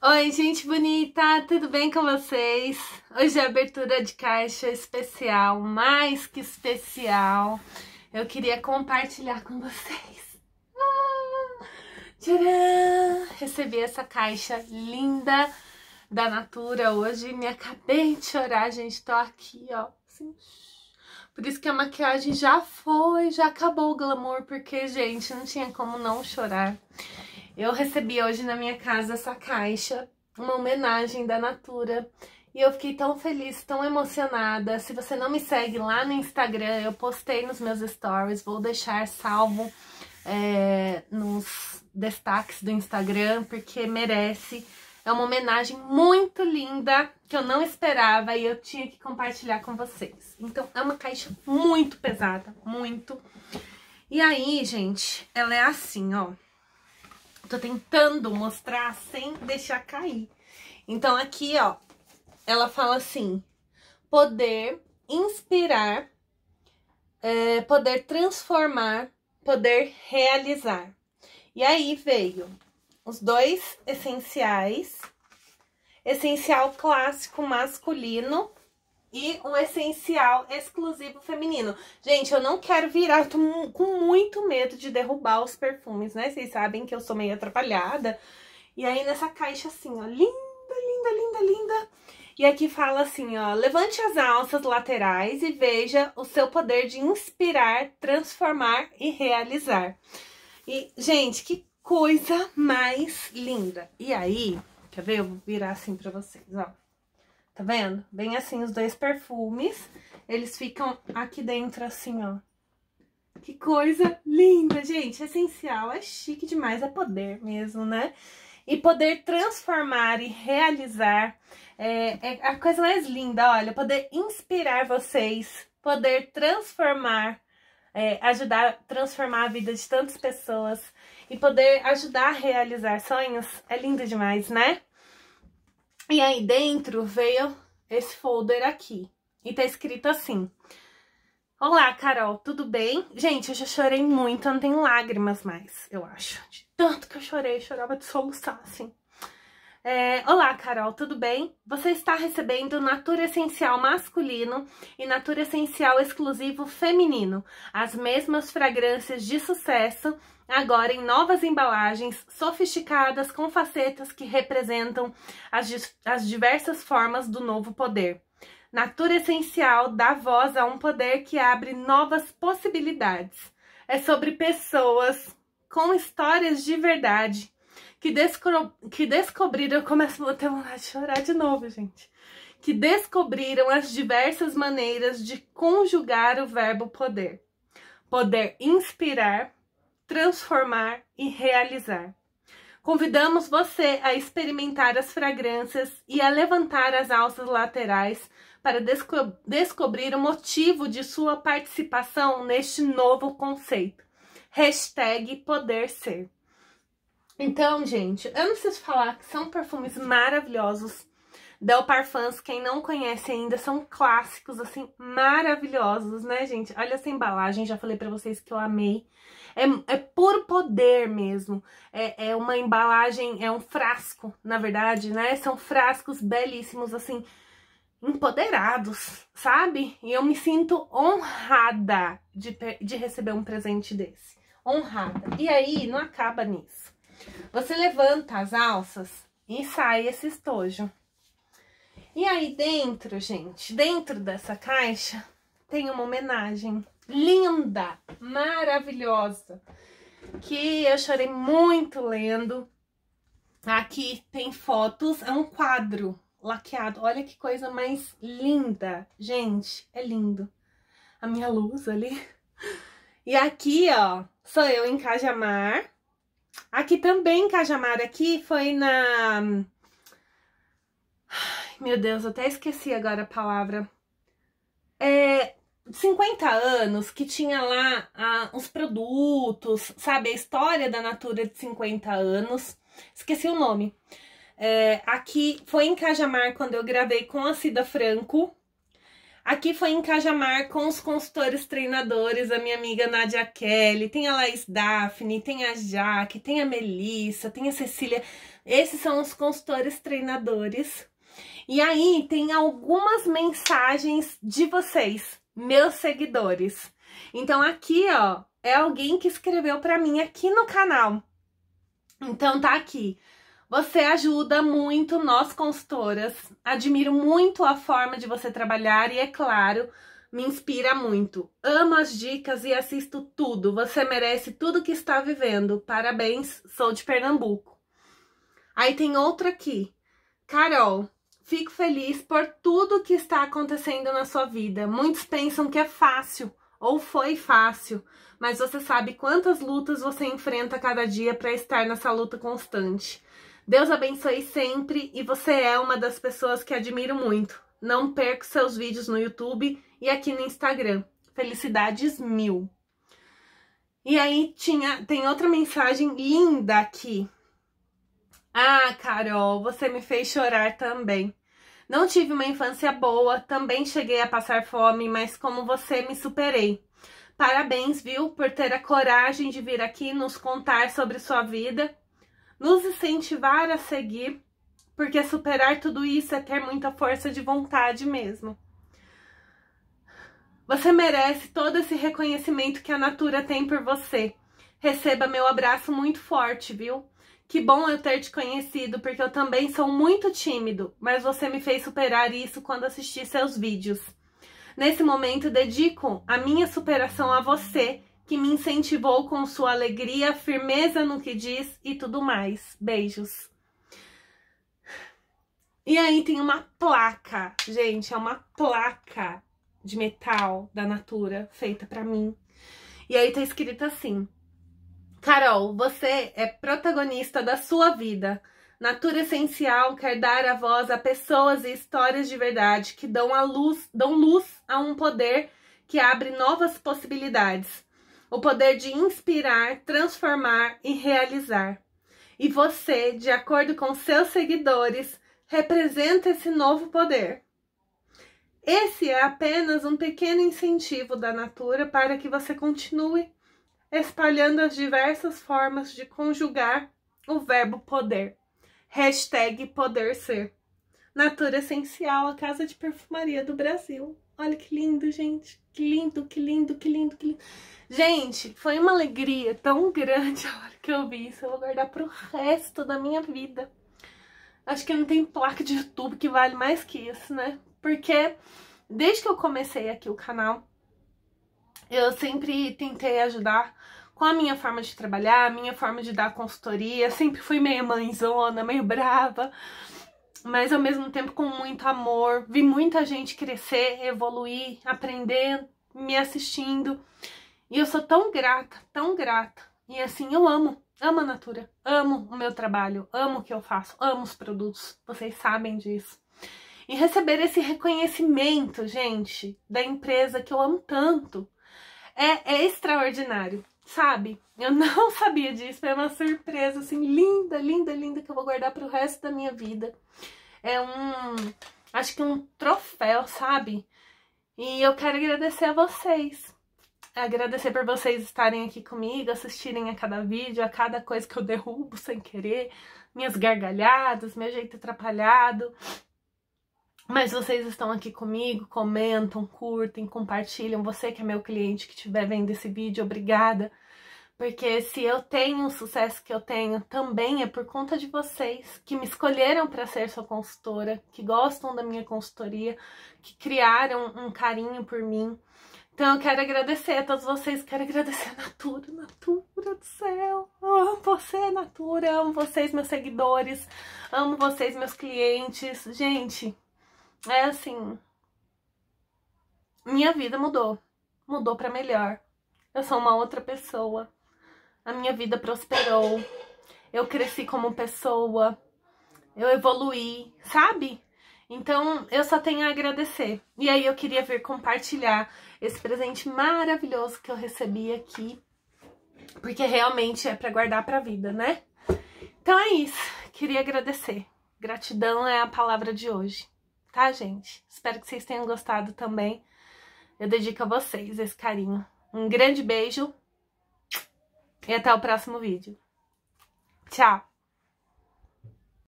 Oi, gente bonita, tudo bem com vocês? Hoje é abertura de caixa especial, mais que especial. Eu queria compartilhar com vocês. Ah, tcharam! Recebi essa caixa linda da Natura hoje. Me acabei de chorar, gente. Tô aqui, ó. Assim. Por isso que a maquiagem já foi, já acabou o glamour, porque, gente, não tinha como não chorar. Eu recebi hoje na minha casa essa caixa, uma homenagem da Natura. E eu fiquei tão feliz, tão emocionada. Se você não me segue lá no Instagram, eu postei nos meus stories, vou deixar salvo é, nos destaques do Instagram, porque merece. É uma homenagem muito linda que eu não esperava e eu tinha que compartilhar com vocês. Então, é uma caixa muito pesada, muito. E aí, gente, ela é assim, ó. Tô tentando mostrar sem deixar cair. Então, aqui, ó, ela fala assim, poder inspirar, é, poder transformar, poder realizar. E aí veio os dois essenciais, essencial clássico masculino e um essencial exclusivo feminino. Gente, eu não quero virar, eu tô com muito medo de derrubar os perfumes, né? Vocês sabem que eu sou meio atrapalhada. E aí nessa caixa assim, ó, linda, linda, linda, linda. E aqui fala assim, ó, levante as alças laterais e veja o seu poder de inspirar, transformar e realizar. E, gente, que coisa mais linda. E aí, quer ver? Eu vou virar assim pra vocês, ó. Tá vendo? Bem assim, os dois perfumes, eles ficam aqui dentro assim, ó. Que coisa linda, gente! Essencial, é chique demais, é poder mesmo, né? E poder transformar e realizar é, é a coisa mais linda, olha. Poder inspirar vocês, poder transformar, é, ajudar a transformar a vida de tantas pessoas e poder ajudar a realizar sonhos é lindo demais, né? E aí dentro veio esse folder aqui. E tá escrito assim. Olá, Carol, tudo bem? Gente, eu já chorei muito, eu não tenho lágrimas mais, eu acho. De tanto que eu chorei, eu chorava de soluçar, assim. É, Olá, Carol, tudo bem? Você está recebendo Natura Essencial masculino e Natura Essencial exclusivo feminino, as mesmas fragrâncias de sucesso, agora em novas embalagens sofisticadas com facetas que representam as, as diversas formas do novo poder. Natura Essencial dá voz a um poder que abre novas possibilidades. É sobre pessoas com histórias de verdade que, que descobriram... Eu começo a ter vontade de chorar de novo, gente. Que descobriram as diversas maneiras de conjugar o verbo poder. Poder inspirar, transformar e realizar. Convidamos você a experimentar as fragrâncias e a levantar as alças laterais para desco descobrir o motivo de sua participação neste novo conceito. Hashtag Poder Ser. Então, gente, eu não preciso falar que são perfumes maravilhosos. Del Parfums, quem não conhece ainda, são clássicos, assim, maravilhosos, né, gente? Olha essa embalagem, já falei pra vocês que eu amei. É, é puro poder mesmo. É, é uma embalagem, é um frasco, na verdade, né? São frascos belíssimos, assim, empoderados, sabe? E eu me sinto honrada de, de receber um presente desse. Honrada. E aí, não acaba nisso. Você levanta as alças e sai esse estojo. E aí dentro, gente, dentro dessa caixa tem uma homenagem linda, maravilhosa, que eu chorei muito lendo. Aqui tem fotos, é um quadro laqueado. Olha que coisa mais linda, gente, é lindo. A minha luz ali. E aqui, ó, sou eu em Cajamar, Aqui também, Cajamar, aqui foi na... Ai, meu Deus, até esqueci agora a palavra. É, 50 anos que tinha lá ah, os produtos, sabe? A história da Natura de 50 anos. Esqueci o nome. É, aqui foi em Cajamar quando eu gravei com a Cida Franco. Aqui foi em Cajamar com os consultores treinadores, a minha amiga Nadia Kelly, tem a Laís Daphne, tem a Jaque, tem a Melissa, tem a Cecília. Esses são os consultores treinadores. E aí tem algumas mensagens de vocês, meus seguidores. Então aqui, ó, é alguém que escreveu para mim aqui no canal. Então tá aqui. Você ajuda muito nós consultoras. Admiro muito a forma de você trabalhar e, é claro, me inspira muito. Amo as dicas e assisto tudo. Você merece tudo que está vivendo. Parabéns, sou de Pernambuco. Aí tem outra aqui. Carol, fico feliz por tudo que está acontecendo na sua vida. Muitos pensam que é fácil ou foi fácil, mas você sabe quantas lutas você enfrenta cada dia para estar nessa luta constante. Deus abençoe sempre e você é uma das pessoas que admiro muito. Não perca seus vídeos no YouTube e aqui no Instagram. Felicidades mil. E aí tinha, tem outra mensagem linda aqui. Ah, Carol, você me fez chorar também. Não tive uma infância boa, também cheguei a passar fome, mas como você me superei. Parabéns, viu, por ter a coragem de vir aqui nos contar sobre sua vida nos incentivar a seguir, porque superar tudo isso é ter muita força de vontade mesmo. Você merece todo esse reconhecimento que a natura tem por você. Receba meu abraço muito forte, viu? Que bom eu ter te conhecido, porque eu também sou muito tímido, mas você me fez superar isso quando assisti seus vídeos. Nesse momento, dedico a minha superação a você que me incentivou com sua alegria, firmeza no que diz e tudo mais. Beijos. E aí tem uma placa, gente, é uma placa de metal da Natura feita para mim. E aí tá escrito assim: Carol, você é protagonista da sua vida. Natura Essencial quer dar a voz a pessoas e histórias de verdade que dão a luz, dão luz a um poder que abre novas possibilidades o poder de inspirar, transformar e realizar. E você, de acordo com seus seguidores, representa esse novo poder. Esse é apenas um pequeno incentivo da Natura para que você continue espalhando as diversas formas de conjugar o verbo poder. Hashtag poder ser. Natura Essencial, a casa de perfumaria do Brasil. Olha que lindo, gente. Que lindo, que lindo, que lindo, que lindo. Gente, foi uma alegria tão grande a hora que eu vi isso. Eu vou guardar pro resto da minha vida. Acho que não tem placa de YouTube que vale mais que isso, né? Porque desde que eu comecei aqui o canal, eu sempre tentei ajudar com a minha forma de trabalhar, a minha forma de dar consultoria. Sempre fui meio mãezona, meio brava mas ao mesmo tempo com muito amor. Vi muita gente crescer, evoluir, aprender, me assistindo. E eu sou tão grata, tão grata. E assim, eu amo, amo a Natura, amo o meu trabalho, amo o que eu faço, amo os produtos, vocês sabem disso. E receber esse reconhecimento, gente, da empresa que eu amo tanto, é, é extraordinário. Sabe? Eu não sabia disso, é uma surpresa, assim, linda, linda, linda, que eu vou guardar para o resto da minha vida. É um, acho que um troféu, sabe? E eu quero agradecer a vocês. Agradecer por vocês estarem aqui comigo, assistirem a cada vídeo, a cada coisa que eu derrubo sem querer, minhas gargalhadas, meu jeito atrapalhado, mas vocês estão aqui comigo, comentam, curtem, compartilham. Você que é meu cliente que estiver vendo esse vídeo, obrigada. Porque se eu tenho o sucesso que eu tenho, também é por conta de vocês que me escolheram para ser sua consultora, que gostam da minha consultoria, que criaram um carinho por mim. Então eu quero agradecer a todos vocês, quero agradecer a Natura, Natura do céu, eu amo você Natura, amo vocês meus seguidores, amo vocês meus clientes, gente, é assim. Minha vida mudou. Mudou para melhor. Eu sou uma outra pessoa. A minha vida prosperou. Eu cresci como pessoa. Eu evoluí, sabe? Então, eu só tenho a agradecer. E aí eu queria vir compartilhar esse presente maravilhoso que eu recebi aqui, porque realmente é para guardar para a vida, né? Então é isso. Queria agradecer. Gratidão é a palavra de hoje tá, gente? Espero que vocês tenham gostado também. Eu dedico a vocês esse carinho. Um grande beijo e até o próximo vídeo. Tchau!